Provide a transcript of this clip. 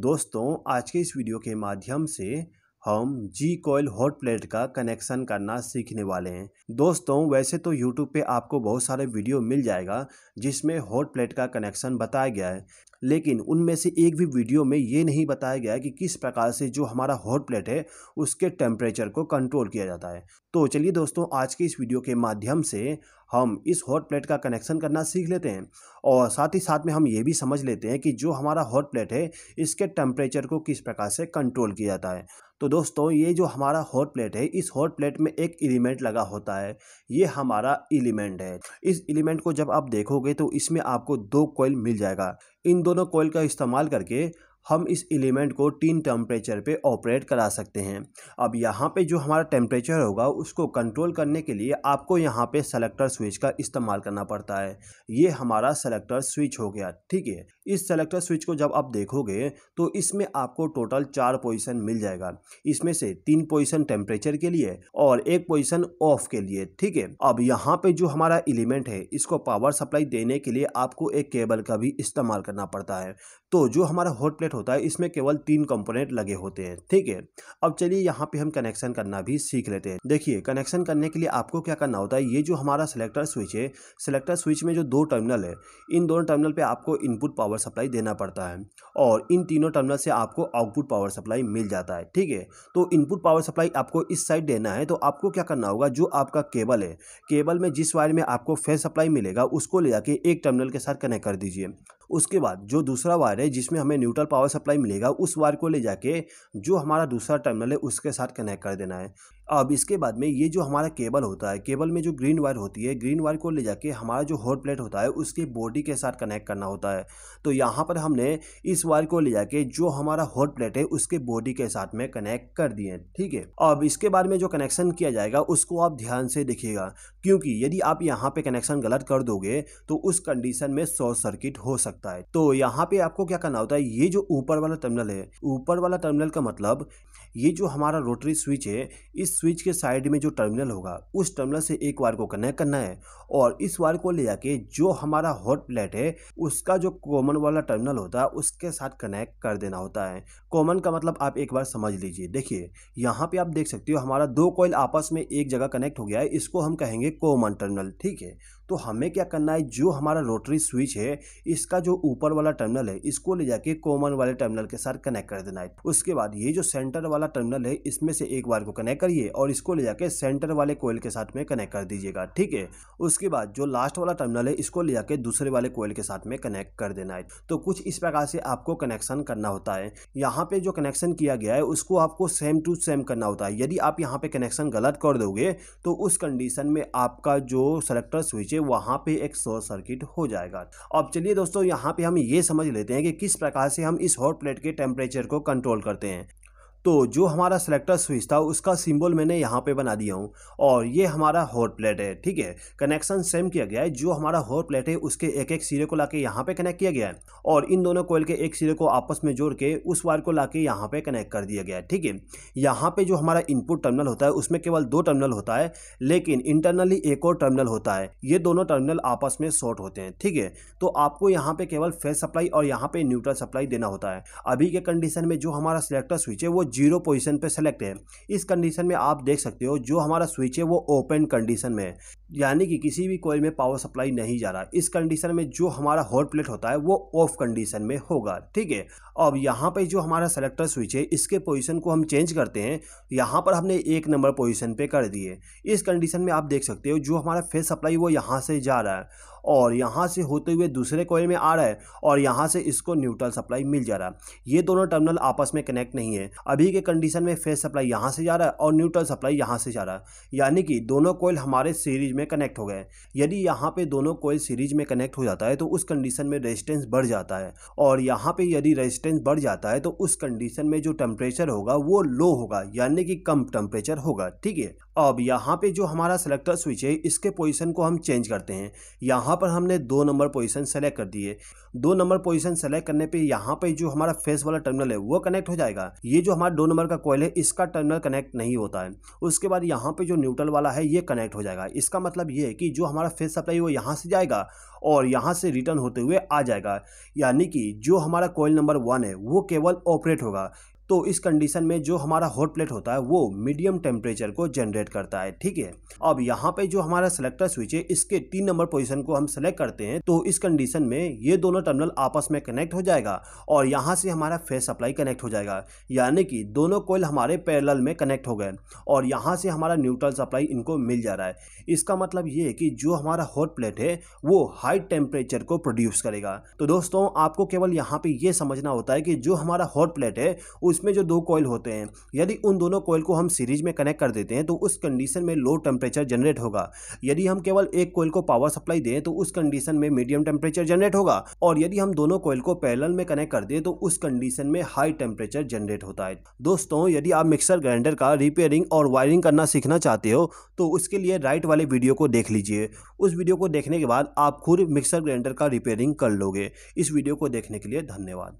दोस्तों आज के इस वीडियो के माध्यम से हम जी कोयल हॉट प्लेट का कनेक्शन करना सीखने वाले हैं दोस्तों वैसे तो यूट्यूब पे आपको बहुत सारे वीडियो मिल जाएगा जिसमें हॉट प्लेट का कनेक्शन बताया गया है लेकिन उनमें से एक भी वीडियो में ये नहीं बताया गया कि किस प्रकार से जो हमारा हॉट प्लेट है उसके टेम्परेचर को कंट्रोल किया जाता है तो चलिए दोस्तों आज के इस वीडियो के माध्यम से हम इस हॉट प्लेट का कनेक्शन करना सीख लेते हैं और साथ ही साथ में हम ये भी समझ लेते हैं कि जो हमारा हॉट प्लेट है इसके टेम्परेचर को किस प्रकार से कंट्रोल किया जाता है तो दोस्तों ये जो हमारा हॉट प्लेट है इस हॉट प्लेट में एक एलिमेंट लगा होता है ये हमारा एलिमेंट है इस एलिमेंट को जब आप देखोगे तो इसमें आपको दो कोयल मिल जाएगा इन दोनों कोयल का इस्तेमाल करके हम इस एलिमेंट को तीन टेम्परेचर पे ऑपरेट करा सकते हैं अब यहाँ पे जो हमारा टेम्परेचर होगा उसको कंट्रोल करने के लिए आपको यहाँ पे सेलेक्टर स्विच का इस्तेमाल करना पड़ता है ये हमारा सेलेक्टर स्विच हो गया ठीक है इस सेलेक्टर स्विच को जब आप देखोगे तो इसमें आपको टोटल चार पोजिशन मिल जाएगा इसमें से तीन पोजिशन टेम्परेचर के लिए और एक पोजिशन ऑफ के लिए ठीक है अब यहाँ पर जो हमारा एलिमेंट है इसको पावर सप्लाई देने के लिए आपको एक केबल का भी इस्तेमाल करना पड़ता है तो जो हमारा हॉट प्लेट होता है इसमें केवल तीन कंपोनेंट लगे होते हैं ठीक है अब चलिए यहाँ पे हम कनेक्शन करना भी सीख लेते हैं देखिए कनेक्शन करने के लिए आपको क्या करना होता है ये जो हमारा सिलेक्टर स्विच है सिलेक्टर स्विच में जो दो टर्मिनल है इन दोनों टर्मिनल पर आपको इनपुट पावर सप्लाई देना पड़ता है और इन तीनों टर्मिनल से आपको आउटपुट पावर सप्लाई मिल जाता है ठीक है तो इनपुट पावर सप्लाई आपको इस साइड देना है तो आपको क्या करना होगा जो आपका केबल है केबल में जिस वायर में आपको फेस सप्लाई मिलेगा उसको ले जाके एक टर्मिनल के साथ कनेक्ट कर दीजिए उसके बाद जो दूसरा वायर है जिसमें हमें न्यूट्रल पावर सप्लाई मिलेगा उस वायर को ले जाके जो हमारा दूसरा टर्मिनल है उसके साथ कनेक्ट कर देना है अब इसके बाद में ये जो हमारा केबल होता है केबल में जो ग्रीन वायर होती है ग्रीन वायर को ले जाके हमारा जो हॉट प्लेट होता है उसके बॉडी के साथ कनेक्ट करना होता है तो यहाँ पर हमने इस वायर को ले जाके जो हमारा हॉट प्लेट है उसके बॉडी के साथ में कनेक्ट कर दिए ठीक है अब इसके बाद में जो कनेक्शन किया जाएगा उसको आप ध्यान से देखिएगा क्योंकि यदि आप यहाँ पर कनेक्शन गलत कर दोगे तो उस कंडीशन में शॉर्ट सर्किट हो सकता है तो यहाँ पर आपको क्या करना होता है ये जो ऊपर वाला टर्मिनल है ऊपर वाला टर्मिनल का मतलब ये जो हमारा रोटरी स्विच है इस स्विच के साइड में जो टर्मिनल होगा उस टर्मिनल से एक वायर को कनेक्ट करना है और इस वायर को ले जाके जो हमारा हॉट प्लेट है उसका जो कॉमन वाला टर्मिनल होता है उसके साथ कनेक्ट कर देना होता है कॉमन का मतलब आप एक बार समझ लीजिए देखिए यहाँ पे आप देख सकते हो हमारा दो कॉइल आपस में एक जगह कनेक्ट हो गया है इसको हम कहेंगे कॉमन टर्मिनल ठीक है तो हमें क्या करना है जो हमारा रोटरी स्विच है इसका जो ऊपर वाला टर्मिनल है इसको ले जाके कॉमन वाले टर्मिनल के साथ कनेक्ट कर देना है उसके बाद ये जो सेंटर वाला टर्मिनल है इसमें से एक वायर को कनेक्ट करिए और इसको ले जाके सेंटर वाले कोयल के साथ में कनेक्ट कर दीजिएगा ठीक है उसके बाद जो लास्ट वाला टर्मिनल है इसको ले जाके दूसरे वाले कोयल के साथ में कनेक्ट कर देना है तो कुछ इस प्रकार से आपको कनेक्शन करना होता है यहाँ पे जो कनेक्शन किया गया है उसको आपको सेम टू सेम करना होता है यदि आप यहाँ पे कनेक्शन गलत कर दोगे तो उस कंडीशन में आपका जो सेलेक्टर स्विच है वहाँ पे एक शॉर्ट सर्किट हो जाएगा अब चलिए दोस्तों यहाँ पे हम ये समझ लेते हैं कि किस प्रकार से हम इस हॉट प्लेट के टेम्परेचर को कंट्रोल करते हैं तो जो हमारा सेलेक्टर स्विच था उसका सिंबल मैंने यहाँ पे बना दिया हूँ और ये हमारा हॉट प्लेट है ठीक है कनेक्शन सेम किया गया है जो हमारा हॉट प्लेट है उसके एक एक सिरे को लाके यहाँ पे कनेक्ट किया गया है और इन दोनों कोयल के एक सिरे को आपस में जोड़ के उस वायर को लाके यहाँ पे कनेक्ट कर दिया गया है ठीक है यहाँ पर जो हमारा इनपुट टर्मिनल होता है उसमें केवल दो टर्मिनल होता है लेकिन इंटरनली एक और टर्मिनल होता है ये दोनों टर्मिनल आपस में शॉर्ट होते हैं ठीक है तो आपको यहाँ पर केवल फेस सप्लाई और यहाँ पर न्यूट्रल सप्लाई देना होता है अभी के कंडीशन में जो हमारा सिलेक्टर स्विच है वो जीरो पोजीशन पे सेलेक्ट है इस कंडीशन में आप देख सकते हो जो हमारा स्विच है वो ओपन कंडीशन में है यानी कि किसी भी कोयल में पावर सप्लाई नहीं जा रहा इस कंडीशन में जो हमारा हॉट प्लेट होता है वो ऑफ कंडीशन में होगा ठीक है अब यहाँ पे जो हमारा सेलेक्टर स्विच है इसके पोजीशन को हम चेंज करते हैं यहाँ पर हमने एक नंबर पोजीशन पे कर दिए इस कंडीशन में आप देख सकते हो जो हमारा फेस सप्लाई वो यहाँ से जा रहा है और यहाँ से होते हुए दूसरे कोयल में आ रहा है और यहाँ से इसको न्यूट्रल सप्लाई मिल जा रहा है ये दोनों टर्मिनल आपस में कनेक्ट नहीं है अभी के कंडीशन में फेस सप्लाई यहाँ से जा रहा है और न्यूट्रल सप्लाई यहाँ से जा रहा है यानी कि दोनों कोयल हमारे सीरीज में में कनेक्ट हो गए यदि यहाँ पे दोनों कोयल सीरीज में कनेक्ट हो जाता है तो उस कंडीशन में रेजिस्टेंस बढ़ जाता है और यहाँ पे यदि रेजिस्टेंस बढ़ जाता है तो उस कंडीशन में जो टेम्परेचर होगा वो लो होगा यानी कि कम टेम्परेचर होगा ठीक है अब यहाँ पे जो हमारा सेलेक्टर स्विच है इसके पोजीशन को हम चेंज करते हैं यहाँ पर हमने दो नंबर पोजीशन सेलेक्ट कर दी है दो नंबर पोजीशन सेलेक्ट करने पे यहाँ पे जो हमारा फेस वाला टर्मिनल है वो कनेक्ट हो जाएगा ये जो हमारा दो नंबर का कोयल है इसका टर्मिनल कनेक्ट नहीं होता है उसके बाद यहाँ पर जो न्यूट्रल वाला है ये कनेक्ट हो जाएगा इसका मतलब ये है कि जो हमारा फेस सप्लाई वो यहाँ से जाएगा और यहाँ से रिटर्न होते हुए आ जाएगा यानी कि जो हमारा कोयल नंबर वन है वो केवल ऑपरेट होगा तो इस कंडीशन में जो हमारा हॉट प्लेट होता है वो मीडियम टेम्परेचर को जनरेट करता है ठीक है अब यहाँ पे जो हमारा सेलेक्टर स्विच है इसके तीन नंबर पोजिशन को हम सेलेक्ट करते हैं तो इस कंडीशन में ये दोनों टर्मिनल आपस में कनेक्ट हो जाएगा और यहाँ से हमारा फेस सप्लाई कनेक्ट हो जाएगा यानी कि दोनों कोयल हमारे पैरल में कनेक्ट हो गए और यहाँ से हमारा न्यूट्रल सप्लाई इनको मिल जा रहा है इसका मतलब ये है कि जो हमारा हॉट प्लेट है वो हाई टेम्परेचर को प्रोड्यूस करेगा तो दोस्तों आपको केवल यहाँ पे ये समझना होता है कि जो हमारा हॉट प्लेट है उस इसमें जो दो कॉयल होते हैं यदि उन दोनों कॉयल को हम सीरीज में कनेक्ट कर देते हैं तो उस कंडीशन में लो टेम्परेचर जनरेट होगा यदि हम केवल एक कोयल को पावर सप्लाई दें तो उस कंडीशन में मीडियम टेम्परेचर जनरेट होगा और यदि हम दोनों कोयल को पैरल में कनेक्ट कर दें तो उस कंडीशन में हाई टेम्परेचर जनरेट होता है दोस्तों यदि आप मिक्सर ग्राइंडर का रिपेयरिंग और वायरिंग करना सीखना चाहते हो तो उसके लिए राइट वाले वीडियो को देख लीजिए उस वीडियो को देखने के बाद आप खुद मिक्सर ग्राइंडर का रिपेयरिंग कर लोगे इस वीडियो को देखने के लिए धन्यवाद